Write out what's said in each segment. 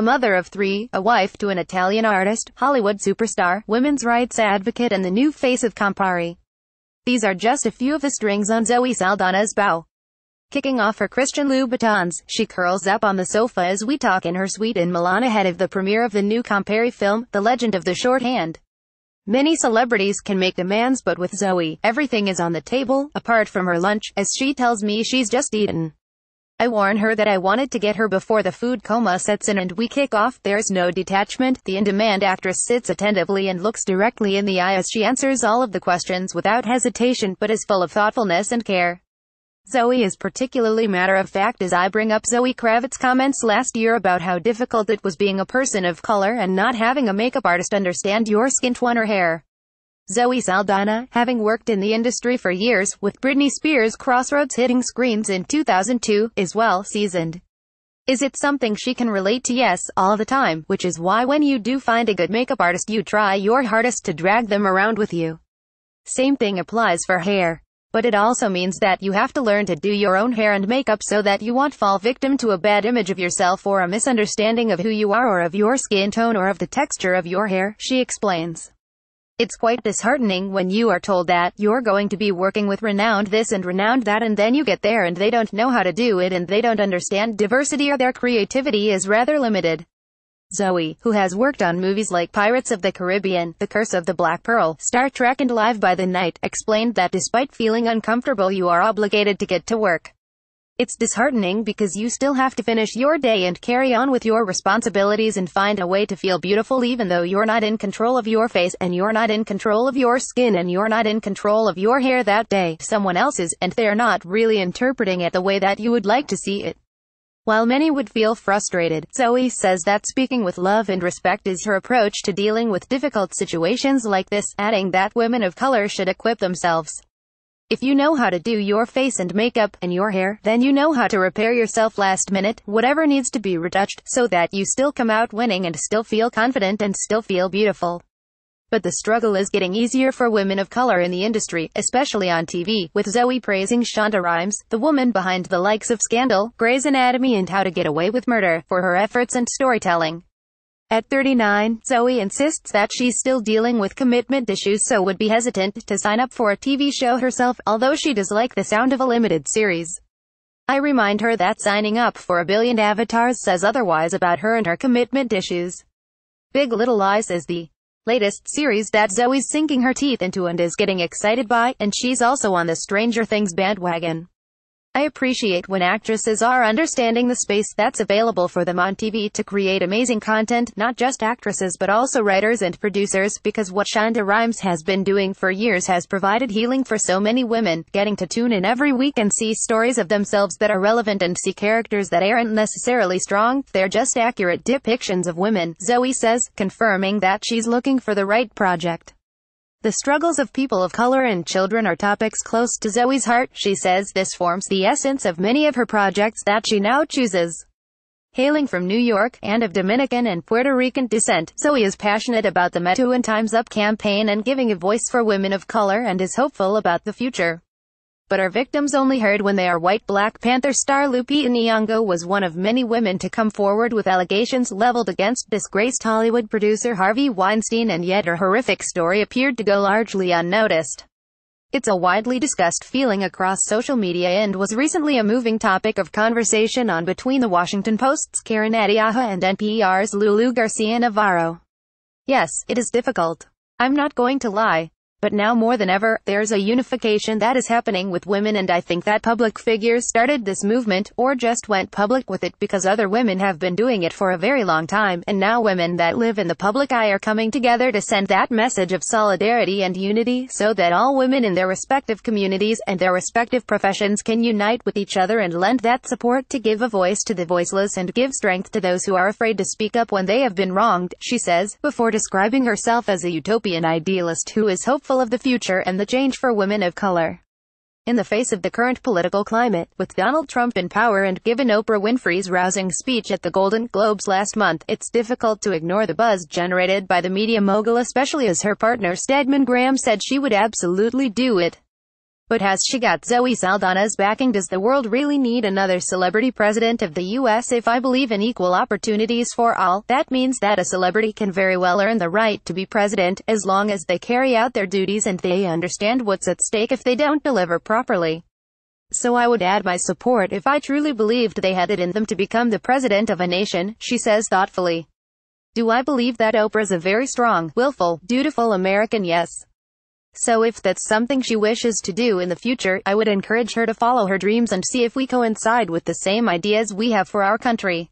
a mother of three, a wife to an Italian artist, Hollywood superstar, women's rights advocate and the new face of Campari. These are just a few of the strings on Zoe Saldana's bow. Kicking off her Christian Louboutins, she curls up on the sofa as we talk in her suite in Milan ahead of the premiere of the new Campari film, The Legend of the Shorthand. Many celebrities can make demands but with Zoe, everything is on the table, apart from her lunch, as she tells me she's just eaten. I warn her that I wanted to get her before the food coma sets in and we kick off. There's no detachment. The in-demand actress sits attentively and looks directly in the eye as she answers all of the questions without hesitation but is full of thoughtfulness and care. Zoe is particularly matter-of-fact as I bring up Zoe Kravitz's comments last year about how difficult it was being a person of color and not having a makeup artist understand your skin tone or hair. Zoe Saldana, having worked in the industry for years, with Britney Spears' Crossroads hitting screens in 2002, is well seasoned. Is it something she can relate to? Yes, all the time, which is why when you do find a good makeup artist you try your hardest to drag them around with you. Same thing applies for hair. But it also means that you have to learn to do your own hair and makeup so that you won't fall victim to a bad image of yourself or a misunderstanding of who you are or of your skin tone or of the texture of your hair, she explains. It's quite disheartening when you are told that you're going to be working with renowned this and renowned that and then you get there and they don't know how to do it and they don't understand diversity or their creativity is rather limited. Zoe, who has worked on movies like Pirates of the Caribbean, The Curse of the Black Pearl, Star Trek and Live by the Night, explained that despite feeling uncomfortable you are obligated to get to work. It's disheartening because you still have to finish your day and carry on with your responsibilities and find a way to feel beautiful even though you're not in control of your face and you're not in control of your skin and you're not in control of your hair that day. Someone else's and they're not really interpreting it the way that you would like to see it. While many would feel frustrated, Zoe says that speaking with love and respect is her approach to dealing with difficult situations like this, adding that women of color should equip themselves if you know how to do your face and makeup and your hair, then you know how to repair yourself last minute, whatever needs to be retouched, so that you still come out winning and still feel confident and still feel beautiful. But the struggle is getting easier for women of color in the industry, especially on TV, with Zoe praising Shonda Rhimes, the woman behind the likes of Scandal, Grey's Anatomy and How to Get Away with Murder, for her efforts and storytelling. At 39, Zoe insists that she's still dealing with commitment issues so would be hesitant to sign up for a TV show herself, although she does like the sound of a limited series. I remind her that signing up for a billion avatars says otherwise about her and her commitment issues. Big Little Lies is the latest series that Zoe's sinking her teeth into and is getting excited by, and she's also on the Stranger Things bandwagon. I appreciate when actresses are understanding the space that's available for them on TV to create amazing content, not just actresses but also writers and producers, because what Shonda Rhimes has been doing for years has provided healing for so many women, getting to tune in every week and see stories of themselves that are relevant and see characters that aren't necessarily strong, they're just accurate depictions of women, Zoe says, confirming that she's looking for the right project. The struggles of people of color and children are topics close to Zoe's heart, she says this forms the essence of many of her projects that she now chooses. Hailing from New York, and of Dominican and Puerto Rican descent, Zoe is passionate about the Metu and Time's Up campaign and giving a voice for women of color and is hopeful about the future but are victims only heard when they are white. Black Panther star Lupita Nyong'o was one of many women to come forward with allegations leveled against disgraced Hollywood producer Harvey Weinstein and yet her horrific story appeared to go largely unnoticed. It's a widely discussed feeling across social media and was recently a moving topic of conversation on between the Washington Post's Karen Adiaha and NPR's Lulu Garcia Navarro. Yes, it is difficult. I'm not going to lie. But now more than ever, there's a unification that is happening with women and I think that public figures started this movement, or just went public with it because other women have been doing it for a very long time, and now women that live in the public eye are coming together to send that message of solidarity and unity, so that all women in their respective communities, and their respective professions can unite with each other and lend that support to give a voice to the voiceless and give strength to those who are afraid to speak up when they have been wronged, she says, before describing herself as a utopian idealist who is hopeful hopeful of the future and the change for women of color. In the face of the current political climate, with Donald Trump in power and given Oprah Winfrey's rousing speech at the Golden Globes last month, it's difficult to ignore the buzz generated by the media mogul especially as her partner Stedman Graham said she would absolutely do it. But has she got Zoe Saldana's backing? Does the world really need another celebrity president of the U.S.? If I believe in equal opportunities for all, that means that a celebrity can very well earn the right to be president, as long as they carry out their duties and they understand what's at stake if they don't deliver properly. So I would add my support if I truly believed they had it in them to become the president of a nation, she says thoughtfully. Do I believe that Oprah's a very strong, willful, dutiful American? Yes. So if that's something she wishes to do in the future, I would encourage her to follow her dreams and see if we coincide with the same ideas we have for our country.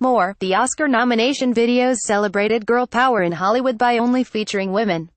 More, the Oscar nomination videos celebrated girl power in Hollywood by only featuring women.